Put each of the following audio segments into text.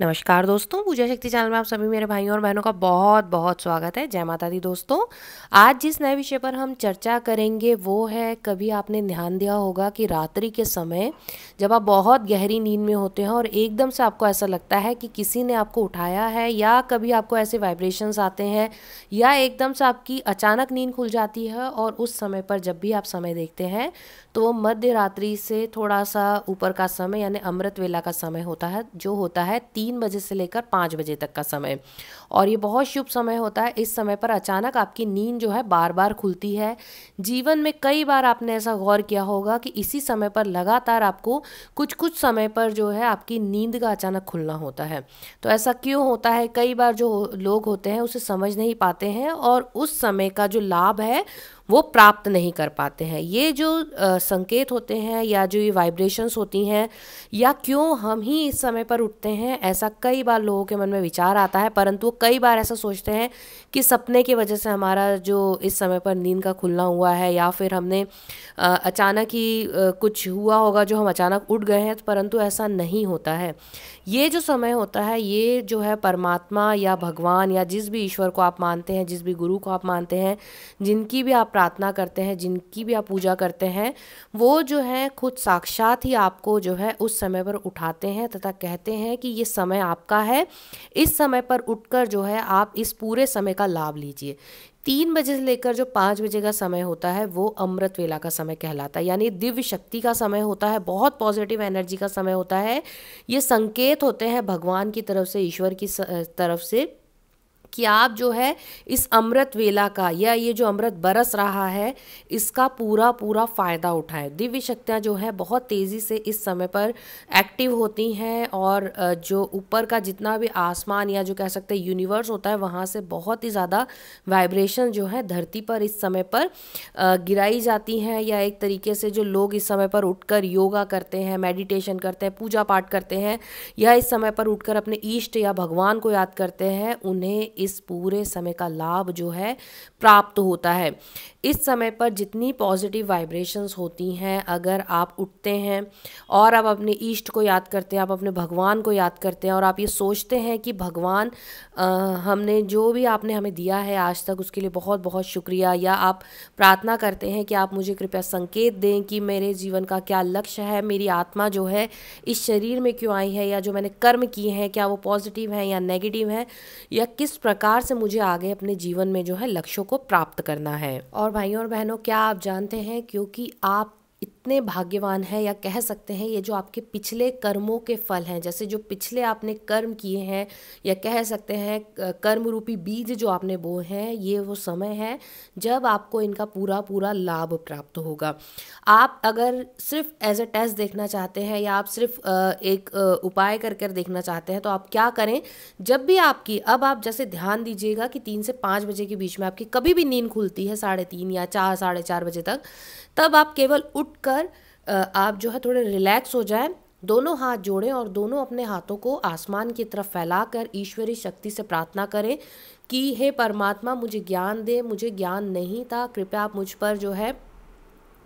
नमस्कार दोस्तों पूजा शक्ति चैनल में आप सभी मेरे भाइयों और बहनों का बहुत बहुत स्वागत है जय माता दी दोस्तों आज जिस नए विषय पर हम चर्चा करेंगे वो है कभी आपने ध्यान दिया होगा कि रात्रि के समय जब आप बहुत गहरी नींद में होते हैं और एकदम से आपको ऐसा लगता है कि किसी ने आपको उठाया है या कभी आपको ऐसे वाइब्रेशंस आते हैं या एकदम से आपकी अचानक नींद खुल जाती है और उस समय पर जब भी आप समय देखते हैं तो वो मध्य रात्रि से थोड़ा सा ऊपर का समय यानी अमृत वेला का समय होता है जो होता है तीन बजे से लेकर पाँच बजे तक का समय और ये बहुत शुभ समय होता है इस समय पर अचानक आपकी नींद जो है बार बार खुलती है जीवन में कई बार आपने ऐसा गौर किया होगा कि इसी समय पर लगातार आपको कुछ कुछ समय पर जो है आपकी नींद का अचानक खुलना होता है तो ऐसा क्यों होता है कई बार जो लोग होते हैं उसे समझ नहीं पाते हैं और उस समय का जो लाभ है वो प्राप्त नहीं कर पाते हैं ये जो आ, संकेत होते हैं या जो ये वाइब्रेशंस होती हैं या क्यों हम ही इस समय पर उठते हैं ऐसा कई बार लोगों के मन में विचार आता है परंतु वो कई बार ऐसा सोचते हैं कि सपने की वजह से हमारा जो इस समय पर नींद का खुलना हुआ है या फिर हमने आ, अचानक ही आ, कुछ हुआ होगा जो हम अचानक उठ गए हैं परंतु ऐसा नहीं होता है ये जो समय होता है ये जो है परमात्मा या भगवान या जिस भी ईश्वर को आप मानते हैं जिस भी गुरु को आप मानते हैं जिनकी भी आप प्रार्थना करते हैं जिनकी भी आप पूजा करते हैं वो जो है खुद साक्षात ही आपको जो है उस समय पर उठाते हैं तथा कहते हैं कि ये समय आपका है इस समय पर उठकर जो है आप इस पूरे समय का लाभ लीजिए तीन बजे से लेकर जो पाँच बजे का समय होता है वो अमृत वेला का समय कहलाता है यानी दिव्य शक्ति का समय होता है बहुत पॉजिटिव एनर्जी का समय होता है ये संकेत होते हैं भगवान की तरफ से ईश्वर की तरफ से कि आप जो है इस अमृत वेला का या ये जो अमृत बरस रहा है इसका पूरा पूरा फ़ायदा उठाएं दिव्य शक्तियाँ जो है बहुत तेज़ी से इस समय पर एक्टिव होती हैं और जो ऊपर का जितना भी आसमान या जो कह सकते हैं यूनिवर्स होता है वहाँ से बहुत ही ज़्यादा वाइब्रेशन जो है धरती पर इस समय पर गिराई जाती हैं या एक तरीके से जो लोग इस समय पर उठकर योगा करते हैं मेडिटेशन करते हैं पूजा पाठ करते हैं या इस समय पर उठकर अपने ईष्ट या भगवान को याद करते हैं उन्हें इस पूरे समय का लाभ जो है प्राप्त होता है इस समय पर जितनी पॉजिटिव वाइब्रेशंस होती हैं अगर आप उठते हैं और आप अपने ईष्ट को याद करते हैं आप अपने भगवान को याद करते हैं और आप ये सोचते हैं कि भगवान आ, हमने जो भी आपने हमें दिया है आज तक उसके लिए बहुत बहुत शुक्रिया या आप प्रार्थना करते हैं कि आप मुझे कृपया संकेत दें कि मेरे जीवन का क्या लक्ष्य है मेरी आत्मा जो है इस शरीर में क्यों आई है या जो मैंने कर्म किए हैं क्या वो पॉजिटिव हैं या नेगेटिव हैं या किस प्रकार से मुझे आगे अपने जीवन में जो है लक्ष्यों को प्राप्त करना है और भाइयों और बहनों क्या आप जानते हैं क्योंकि आप कितने भाग्यवान हैं या कह सकते हैं ये जो आपके पिछले कर्मों के फल हैं जैसे जो पिछले आपने कर्म किए हैं या कह सकते हैं कर्म रूपी बीज जो आपने बोए हैं ये वो समय है जब आपको इनका पूरा पूरा लाभ प्राप्त होगा आप अगर सिर्फ एज अ टेस्ट देखना चाहते हैं या आप सिर्फ एक उपाय कर कर देखना चाहते हैं तो आप क्या करें जब भी आपकी अब आप जैसे ध्यान दीजिएगा कि तीन से पाँच बजे के बीच में आपकी कभी भी नींद खुलती है साढ़े तीन या चार साढ़े चार बजे तक तब आप केवल उठ कर पर आप जो है थोड़े रिलैक्स हो जाएं दोनों हाथ जोड़ें और दोनों अपने हाथों को आसमान की तरफ फैलाकर ईश्वरी शक्ति से प्रार्थना करें कि हे परमात्मा मुझे ज्ञान दे मुझे ज्ञान नहीं था कृपया आप मुझ पर जो है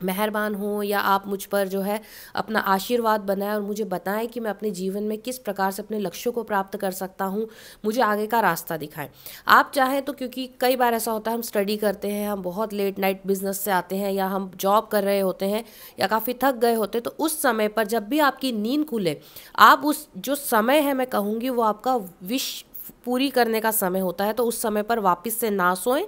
मेहरबान हों या आप मुझ पर जो है अपना आशीर्वाद बनाएं और मुझे बताएं कि मैं अपने जीवन में किस प्रकार से अपने लक्ष्यों को प्राप्त कर सकता हूँ मुझे आगे का रास्ता दिखाएं आप चाहें तो क्योंकि कई बार ऐसा होता है हम स्टडी करते हैं हम बहुत लेट नाइट बिजनेस से आते हैं या हम जॉब कर रहे होते हैं या काफ़ी थक गए होते हैं तो उस समय पर जब भी आपकी नींद खुले आप उस जो समय है मैं कहूँगी वो आपका विश पूरी करने का समय होता है तो उस समय पर वापस से ना सोएं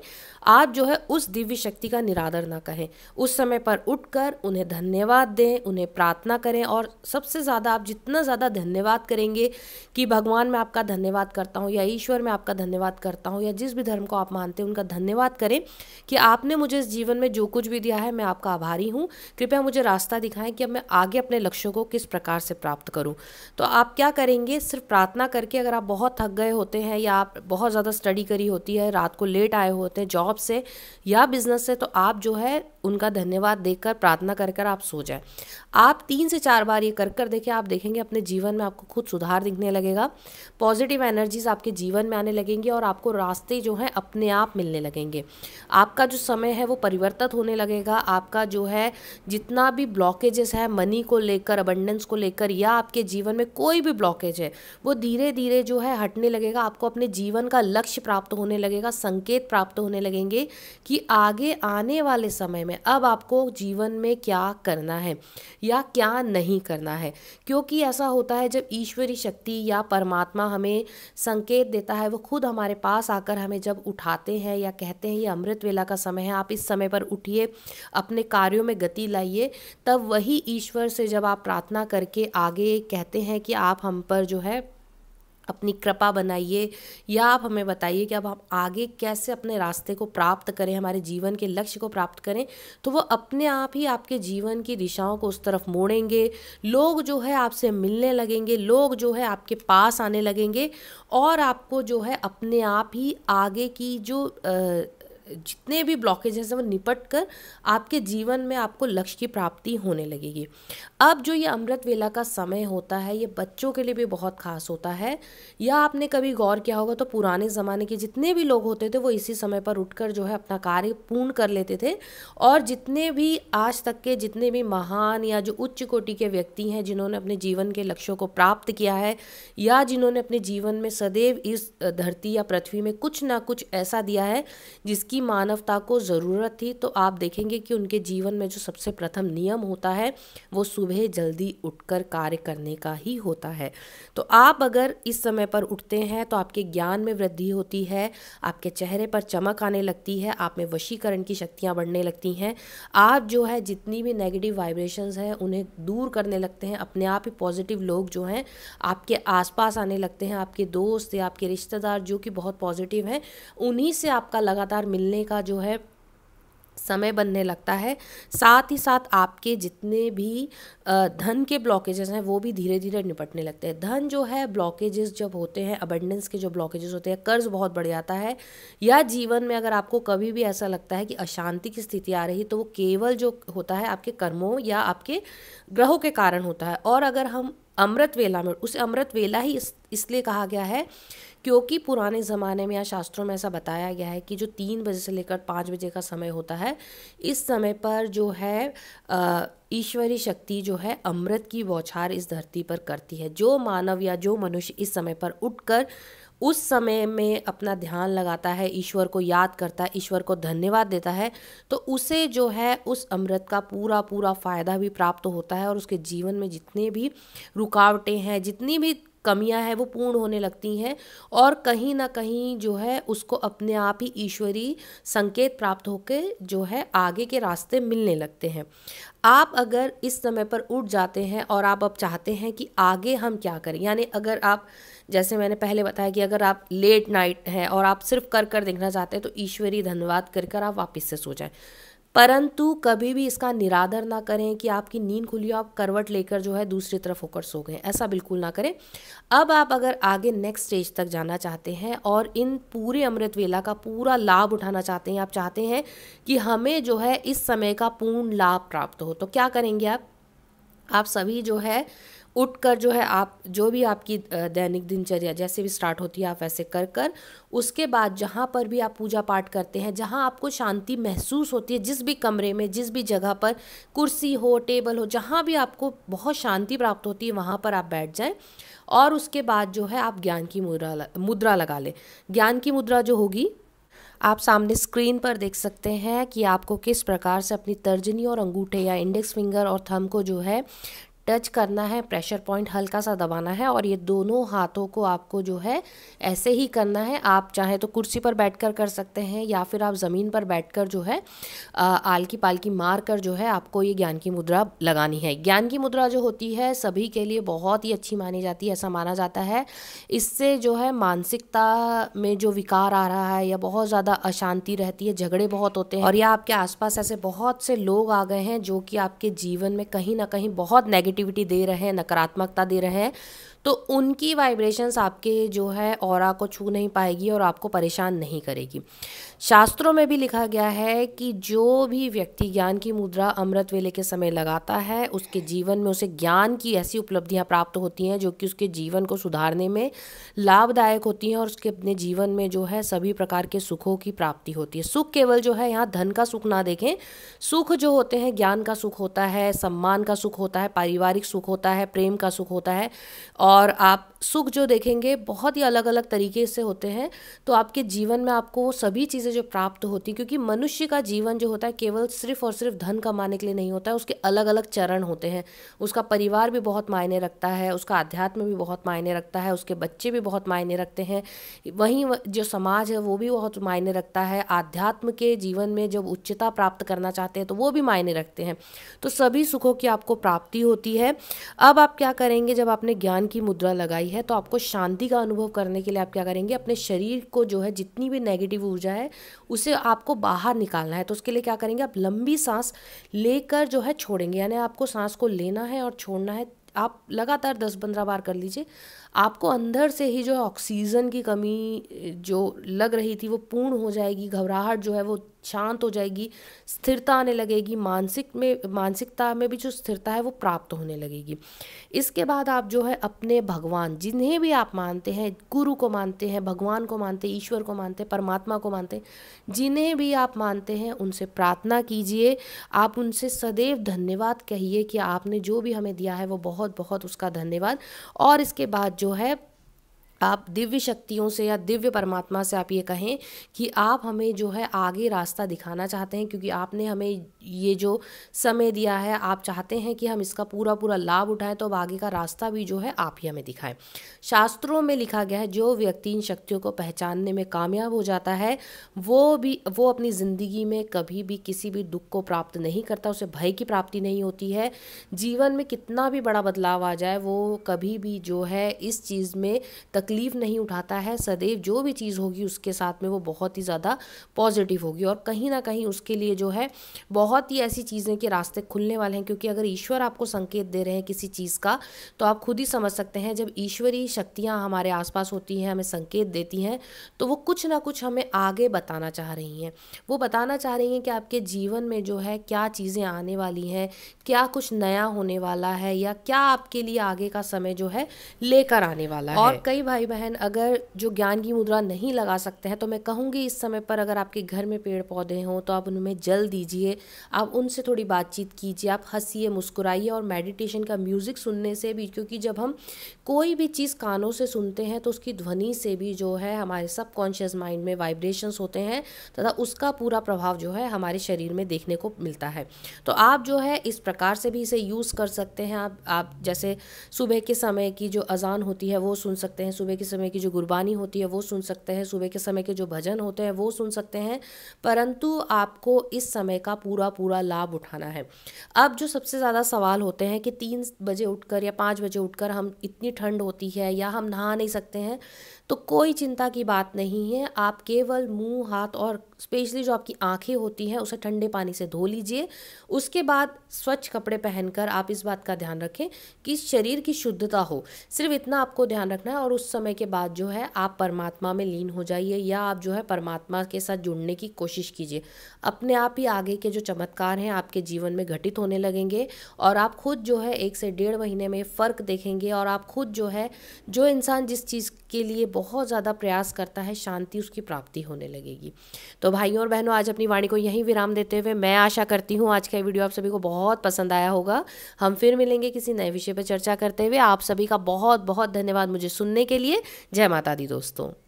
आप जो है उस दिव्य शक्ति का निरादर ना कहें उस समय पर उठकर उन्हें धन्यवाद दें उन्हें प्रार्थना करें और सबसे ज़्यादा आप जितना ज़्यादा धन्यवाद करेंगे कि भगवान मैं आपका धन्यवाद करता हूँ या ईश्वर मैं आपका धन्यवाद करता हूँ या जिस भी धर्म को आप मानते हैं उनका धन्यवाद करें कि आपने मुझे इस जीवन में जो कुछ भी दिया है मैं आपका आभारी हूँ कृपया मुझे रास्ता दिखाएं कि अब मैं आगे अपने लक्ष्यों को किस प्रकार से प्राप्त करूँ तो आप क्या करेंगे सिर्फ प्रार्थना करके अगर आप बहुत थक गए होते हैं या आप बहुत ज़्यादा स्टडी करी होती है रात को लेट आए होते हैं जॉब जॉब से या बिज़नेस से तो आप जो है उनका धन्यवाद देकर प्रार्थना कर कर आप सो जाए आप तीन से चार बार ये कर कर देखिए आप देखेंगे अपने जीवन में आपको खुद सुधार दिखने लगेगा पॉजिटिव एनर्जीज आपके जीवन में आने लगेंगी और आपको रास्ते जो हैं अपने आप मिलने लगेंगे आपका जो समय है वो परिवर्तित होने लगेगा आपका जो है जितना भी ब्लॉकेजेस है मनी को लेकर अबंडेंस को लेकर या आपके जीवन में कोई भी ब्लॉकेज है वो धीरे धीरे जो है हटने लगेगा आपको अपने जीवन का लक्ष्य प्राप्त होने लगेगा संकेत प्राप्त होने लगेंगे करेंगे कि आगे आने वाले समय में अब आपको जीवन में क्या करना है या क्या नहीं करना है क्योंकि ऐसा होता है जब ईश्वरी शक्ति या परमात्मा हमें संकेत देता है वो खुद हमारे पास आकर हमें जब उठाते हैं या कहते हैं ये अमृत वेला का समय है आप इस समय पर उठिए अपने कार्यों में गति लाइए तब वही ईश्वर से जब आप प्रार्थना करके आगे कहते हैं कि आप हम पर जो है अपनी कृपा बनाइए या आप हमें बताइए कि अब हम आगे कैसे अपने रास्ते को प्राप्त करें हमारे जीवन के लक्ष्य को प्राप्त करें तो वो अपने आप ही आपके जीवन की दिशाओं को उस तरफ मोड़ेंगे लोग जो है आपसे मिलने लगेंगे लोग जो है आपके पास आने लगेंगे और आपको जो है अपने आप ही आगे की जो आ, जितने भी ब्लॉकेज हैं वो निपट कर आपके जीवन में आपको लक्ष्य की प्राप्ति होने लगेगी अब जो ये अमृत वेला का समय होता है ये बच्चों के लिए भी बहुत खास होता है या आपने कभी गौर किया होगा तो पुराने ज़माने के जितने भी लोग होते थे वो इसी समय पर उठकर जो है अपना कार्य पूर्ण कर लेते थे और जितने भी आज तक के जितने भी महान या जो उच्च कोटि के व्यक्ति हैं जिन्होंने अपने जीवन के लक्ष्यों को प्राप्त किया है या जिन्होंने अपने जीवन में सदैव इस धरती या पृथ्वी में कुछ ना कुछ ऐसा दिया है जिसकी जिसकी मानवता को ज़रूरत थी तो आप देखेंगे कि उनके जीवन में जो सबसे प्रथम नियम होता है वो सुबह जल्दी उठकर कार्य करने का ही होता है तो आप अगर इस समय पर उठते हैं तो आपके ज्ञान में वृद्धि होती है आपके चेहरे पर चमक आने लगती है आप में वशीकरण की शक्तियाँ बढ़ने लगती हैं आप जो है जितनी भी नेगेटिव वाइब्रेशंस हैं उन्हें दूर करने लगते हैं अपने आप ही पॉजिटिव लोग जो हैं आपके आसपास आने लगते हैं आपके दोस्त या आपके रिश्तेदार जो कि बहुत पॉजिटिव हैं उन्हीं से आपका लगातार मिल मिलने का जो है समय बनने लगता है साथ ही साथ आपके जितने भी धन के ब्लॉकेजेस हैं वो भी धीरे धीरे निपटने लगते हैं धन जो है ब्लॉकेजेस जब होते हैं अबंडेंस के जो ब्लॉकेजेस होते हैं कर्ज बहुत बढ़ जाता है या जीवन में अगर आपको कभी भी ऐसा लगता है कि अशांति की स्थिति आ रही तो वो केवल जो होता है आपके कर्मों या आपके ग्रहों के कारण होता है और अगर हम अमृत वेला में उसे अमृत वेला ही इस इसलिए कहा गया है क्योंकि पुराने ज़माने में या शास्त्रों में ऐसा बताया गया है कि जो तीन बजे से लेकर पाँच बजे का समय होता है इस समय पर जो है ईश्वरी शक्ति जो है अमृत की बौछार इस धरती पर करती है जो मानव या जो मनुष्य इस समय पर उठकर उस समय में अपना ध्यान लगाता है ईश्वर को याद करता है ईश्वर को धन्यवाद देता है तो उसे जो है उस अमृत का पूरा पूरा फ़ायदा भी प्राप्त होता है और उसके जीवन में जितने भी रुकावटें हैं जितनी भी कमियां हैं वो पूर्ण होने लगती हैं और कहीं ना कहीं जो है उसको अपने आप ही ईश्वरी संकेत प्राप्त होकर जो है आगे के रास्ते मिलने लगते हैं आप अगर इस समय पर उठ जाते हैं और आप अब चाहते हैं कि आगे हम क्या करें यानी अगर आप जैसे मैंने पहले बताया कि अगर आप लेट नाइट हैं और आप सिर्फ कर कर देखना चाहते हैं तो ईश्वरी धन्यवाद कर कर आप वापस से सो जाएं परंतु कभी भी इसका निरादर ना करें कि आपकी नींद खुली हो आप करवट लेकर जो है दूसरी तरफ होकर सो गए ऐसा बिल्कुल ना करें अब आप अगर आगे नेक्स्ट स्टेज तक जाना चाहते हैं और इन पूरे अमृत वेला का पूरा लाभ उठाना चाहते हैं आप चाहते हैं कि हमें जो है इस समय का पूर्ण लाभ प्राप्त हो तो क्या करेंगे आप आप सभी जो है उठकर जो है आप जो भी आपकी दैनिक दिनचर्या जैसे भी स्टार्ट होती है आप वैसे कर कर उसके बाद जहाँ पर भी आप पूजा पाठ करते हैं जहाँ आपको शांति महसूस होती है जिस भी कमरे में जिस भी जगह पर कुर्सी हो टेबल हो जहाँ भी आपको बहुत शांति प्राप्त होती है वहाँ पर आप बैठ जाएँ और उसके बाद जो है आप ज्ञान की मुद्रा मुद्रा लगा लें ज्ञान की मुद्रा जो होगी आप सामने स्क्रीन पर देख सकते हैं कि आपको किस प्रकार से अपनी तर्जनी और अंगूठे या इंडेक्स फिंगर और थम को जो है टच करना है प्रेशर पॉइंट हल्का सा दबाना है और ये दोनों हाथों को आपको जो है ऐसे ही करना है आप चाहे तो कुर्सी पर बैठकर कर सकते हैं या फिर आप ज़मीन पर बैठकर जो है आलकी पालकी मार कर जो है आपको ये ज्ञान की मुद्रा लगानी है ज्ञान की मुद्रा जो होती है सभी के लिए बहुत ही अच्छी मानी जाती है ऐसा माना जाता है इससे जो है मानसिकता में जो विकार आ रहा है या बहुत ज़्यादा अशांति रहती है झगड़े बहुत होते हैं और या आपके आसपास ऐसे बहुत से लोग आ गए हैं जो कि आपके जीवन में कहीं ना कहीं बहुत नेगेटिव नेगेटिविटी दे रहे हैं नकारात्मकता दे रहे हैं तो उनकी वाइब्रेशंस आपके जो है और को छू नहीं पाएगी और आपको परेशान नहीं करेगी शास्त्रों में भी लिखा गया है कि जो भी व्यक्ति ज्ञान की मुद्रा अमृत वेले के समय लगाता है उसके जीवन में उसे ज्ञान की ऐसी उपलब्धियाँ प्राप्त होती हैं जो कि उसके जीवन को सुधारने में लाभदायक होती हैं और उसके अपने जीवन में जो है सभी प्रकार के सुखों की प्राप्ति होती है सुख केवल जो है यहाँ धन का सुख ना देखें सुख जो होते हैं ज्ञान का सुख होता है सम्मान का सुख होता है पारिवारिक सुख होता है प्रेम का सुख होता है और और आप सुख जो देखेंगे बहुत ही अलग अलग तरीके से होते हैं तो आपके जीवन में आपको वो सभी चीज़ें जो प्राप्त होती हैं क्योंकि मनुष्य का जीवन जो होता है केवल सिर्फ और सिर्फ धन कमाने के लिए नहीं होता है उसके अलग अलग चरण होते हैं उसका परिवार भी बहुत मायने रखता है उसका अध्यात्म भी बहुत मायने रखता है उसके बच्चे भी बहुत मायने रखते हैं वहीं जो समाज है वो भी बहुत मायने रखता है आध्यात्म के जीवन में जब उच्चता प्राप्त करना चाहते हैं तो वो भी मायने रखते हैं तो सभी सुखों की आपको प्राप्ति होती है अब आप क्या करेंगे जब आपने ज्ञान की मुद्रा लगाई है तो आपको शांति का अनुभव करने के लिए आप क्या करेंगे अपने शरीर को जो है जितनी भी नेगेटिव ऊर्जा है उसे आपको बाहर निकालना है तो उसके लिए क्या करेंगे आप लंबी सांस लेकर जो है छोड़ेंगे यानी आपको सांस को लेना है और छोड़ना है आप लगातार दस पंद्रह बार कर लीजिए आपको अंदर से ही जो ऑक्सीजन की कमी जो लग रही थी वो पूर्ण हो जाएगी घबराहट जो है वो शांत हो जाएगी स्थिरता आने लगेगी मानसिक में मानसिकता में भी जो स्थिरता है वो प्राप्त होने लगेगी इसके बाद आप जो है अपने भगवान जिन्हें भी आप मानते हैं गुरु को मानते हैं भगवान को मानते हैं ईश्वर को मानते हैं परमात्मा को मानते हैं जिन्हें भी आप मानते हैं उनसे प्रार्थना कीजिए आप उनसे सदैव धन्यवाद कहिए कि आपने जो भी हमें दिया है वो बहुत बहुत उसका धन्यवाद और इसके बाद जो है आप दिव्य शक्तियों से या दिव्य परमात्मा से आप ये कहें कि आप हमें जो है आगे रास्ता दिखाना चाहते हैं क्योंकि आपने हमें ये जो समय दिया है आप चाहते हैं कि हम इसका पूरा पूरा लाभ उठाएं तो अब आगे का रास्ता भी जो है आप ही हमें दिखाएं शास्त्रों में लिखा गया है जो व्यक्ति इन शक्तियों को पहचानने में कामयाब हो जाता है वो भी वो अपनी ज़िंदगी में कभी भी किसी भी दुख को प्राप्त नहीं करता उसे भय की प्राप्ति नहीं होती है जीवन में कितना भी बड़ा बदलाव आ जाए वो कभी भी जो है इस चीज़ में तकलीफ तकलीफ़ नहीं उठाता है सदैव जो भी चीज़ होगी उसके साथ में वो बहुत ही ज़्यादा पॉजिटिव होगी और कहीं ना कहीं उसके लिए जो है बहुत ही ऐसी चीज़ें के रास्ते खुलने वाले हैं क्योंकि अगर ईश्वर आपको संकेत दे रहे हैं किसी चीज़ का तो आप खुद ही समझ सकते हैं जब ईश्वरीय शक्तियाँ हमारे आसपास होती हैं हमें संकेत देती हैं तो वो कुछ ना कुछ हमें आगे बताना चाह रही हैं वो बताना चाह रही हैं कि आपके जीवन में जो है क्या चीज़ें आने वाली हैं क्या कुछ नया होने वाला है या क्या आपके लिए आगे का समय जो है लेकर आने वाला है और कई भाई भाई बहन अगर जो ज्ञान की मुद्रा नहीं लगा सकते हैं तो मैं कहूँगी इस समय पर अगर आपके घर में पेड़ पौधे हों तो आप उनमें जल दीजिए आप उनसे थोड़ी बातचीत कीजिए आप हंसीए मुस्कुराइए और मेडिटेशन का म्यूज़िक सुनने से भी क्योंकि जब हम कोई भी चीज़ कानों से सुनते हैं तो उसकी ध्वनि से भी जो है हमारे सबकॉन्शियस माइंड में वाइब्रेशंस होते हैं तथा उसका पूरा प्रभाव जो है हमारे शरीर में देखने को मिलता है तो आप जो है इस प्रकार से भी इसे यूज़ कर सकते हैं आप आप जैसे सुबह के समय की जो अजान होती है वो सुन सकते हैं सुबह सुबह के समय की जो गुरबानी होती है वो सुन सकते हैं सुबह के समय के जो भजन होते हैं वो सुन सकते हैं परंतु आपको इस समय का पूरा पूरा लाभ उठाना है अब जो सबसे ज़्यादा सवाल होते हैं कि तीन बजे उठकर या पाँच बजे उठकर हम इतनी ठंड होती है या हम नहा नहीं सकते हैं तो कोई चिंता की बात नहीं है आप केवल मुंह हाथ और स्पेशली जो आपकी आंखें होती हैं उसे ठंडे पानी से धो लीजिए उसके बाद स्वच्छ कपड़े पहनकर आप इस बात का ध्यान रखें कि शरीर की शुद्धता हो सिर्फ इतना आपको ध्यान रखना है और उस समय के बाद जो है आप परमात्मा में लीन हो जाइए या आप जो है परमात्मा के साथ जुड़ने की कोशिश कीजिए अपने आप ही आगे के जो चमत्कार हैं आपके जीवन में घटित होने लगेंगे और आप खुद जो है एक से डेढ़ महीने में फ़र्क देखेंगे और आप खुद जो है जो इंसान जिस चीज़ के लिए बहुत ज़्यादा प्रयास करता है शांति उसकी प्राप्ति होने लगेगी तो भाइयों और बहनों आज अपनी वाणी को यहीं विराम देते हुए मैं आशा करती हूँ आज का वीडियो आप सभी को बहुत पसंद आया होगा हम फिर मिलेंगे किसी नए विषय पर चर्चा करते हुए आप सभी का बहुत बहुत धन्यवाद मुझे सुनने के लिए लिए जय माता दी दोस्तों